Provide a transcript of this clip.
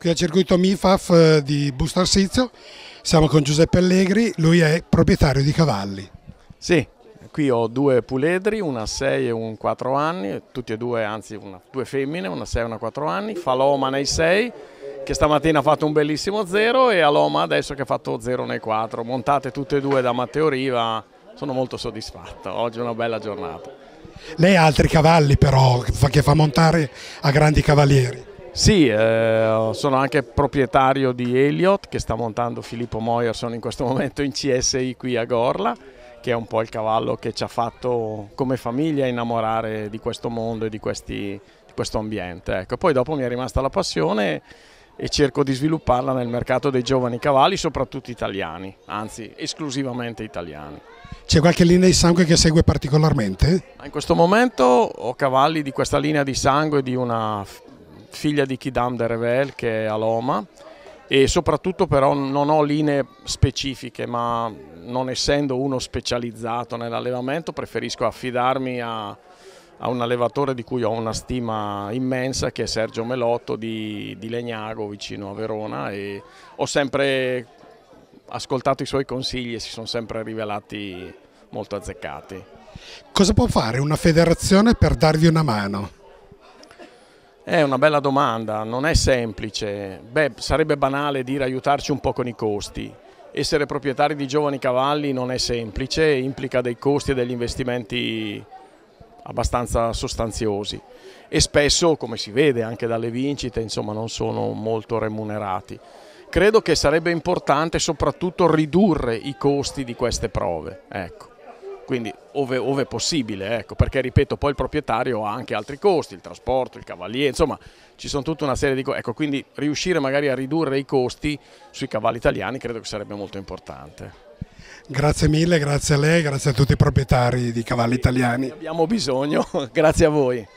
qui al circuito MIFAF eh, di Busto Arsizio, siamo con Giuseppe Allegri, lui è proprietario di cavalli. Sì, qui ho due puledri, una 6 e un 4 anni, tutti e due, anzi una, due femmine, una 6 e una 4 anni, Faloma nei 6 che stamattina ha fatto un bellissimo 0 e Aloma adesso che ha fatto 0 nei 4, montate tutte e due da Matteo Riva, sono molto soddisfatto, oggi è una bella giornata. Lei ha altri cavalli però che fa montare a grandi cavalieri. Sì, eh, sono anche proprietario di Elliot che sta montando Filippo sono in questo momento in CSI qui a Gorla che è un po' il cavallo che ci ha fatto come famiglia innamorare di questo mondo e di, questi, di questo ambiente. Ecco. Poi dopo mi è rimasta la passione e cerco di svilupparla nel mercato dei giovani cavalli, soprattutto italiani, anzi esclusivamente italiani. C'è qualche linea di sangue che segue particolarmente? In questo momento ho cavalli di questa linea di sangue di una figlia di Kidam de Revel che è a Loma e soprattutto però non ho linee specifiche ma non essendo uno specializzato nell'allevamento preferisco affidarmi a, a, un allevatore di cui ho una stima immensa che è Sergio Melotto di, di Legnago vicino a Verona e ho sempre ascoltato i suoi consigli e si sono sempre rivelati molto azzeccati. Cosa può fare una federazione per darvi una mano? È una bella domanda, non è semplice. Beh, sarebbe banale dire aiutarci un po' con i costi. Essere proprietari di giovani cavalli non è semplice, implica dei costi e degli investimenti abbastanza sostanziosi e spesso, come si vede anche dalle vincite, insomma, non sono molto remunerati. Credo che sarebbe importante soprattutto ridurre i costi di queste prove. Ecco quindi ove, ove possibile, ecco, perché ripeto poi il proprietario ha anche altri costi, il trasporto, il cavaliere, insomma ci sono tutta una serie di cose, ecco, quindi riuscire magari a ridurre i costi sui cavalli italiani credo che sarebbe molto importante. Grazie mille, grazie a lei, grazie a tutti i proprietari di cavalli italiani. Abbiamo bisogno, grazie a voi.